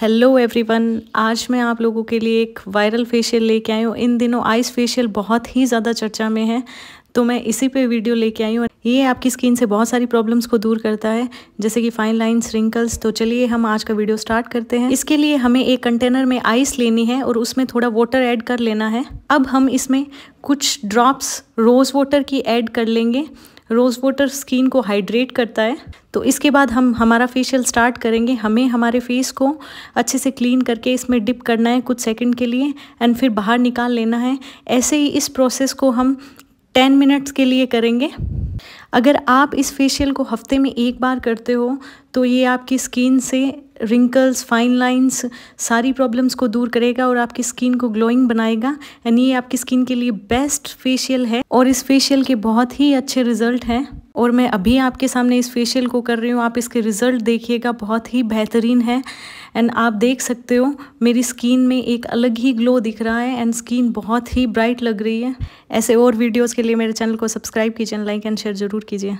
hello everyone आज मैं आप लोगों के लिए एक वायरल फेशियल लेके आई हूँ इन दिनों आइस फेशियल बहुत ही ज़्यादा चर्चा में है तो मैं इसी पे वीडियो लेके आई हूँ ये आपकी स्किन से बहुत सारी प्रॉब्लम्स को दूर करता है जैसे कि फाइन लाइन्स रिंकल्स तो चलिए हम आज का वीडियो स्टार्ट करते हैं इसके लिए हमें एक कंटेनर में आइस लेनी है और उसमें थोड़ा वाटर ऐड कर लेना है अब हम इसमें कुछ ड्रॉप्स रोज़ वाटर की ऐड कर लेंगे रोज़ वाटर स्किन को हाइड्रेट करता है तो इसके बाद हम हमारा फेशियल स्टार्ट करेंगे हमें हमारे फेस को अच्छे से क्लीन करके इसमें डिप करना है कुछ सेकंड के लिए एंड फिर बाहर निकाल लेना है ऐसे ही इस प्रोसेस को हम टेन मिनट्स के लिए करेंगे अगर आप इस फेशियल को हफ्ते में एक बार करते हो तो ये आपकी स्किन से रिंकल्स फाइन लाइंस सारी प्रॉब्लम्स को दूर करेगा और आपकी स्किन को ग्लोइंग बनाएगा एंड ये आपकी स्किन के लिए बेस्ट फेशियल है और इस फेशियल के बहुत ही अच्छे रिजल्ट हैं और मैं अभी आपके सामने इस फेशियल को कर रही हूँ आप इसके रिज़ल्ट देखिएगा बहुत ही बेहतरीन है एंड आप देख सकते हो मेरी स्किन में एक अलग ही ग्लो दिख रहा है एंड स्किन बहुत ही ब्राइट लग रही है ऐसे और वीडियोज़ के लिए मेरे चैनल को सब्सक्राइब कीजिए लाइक एंड शेयर ज़रूर कीजिए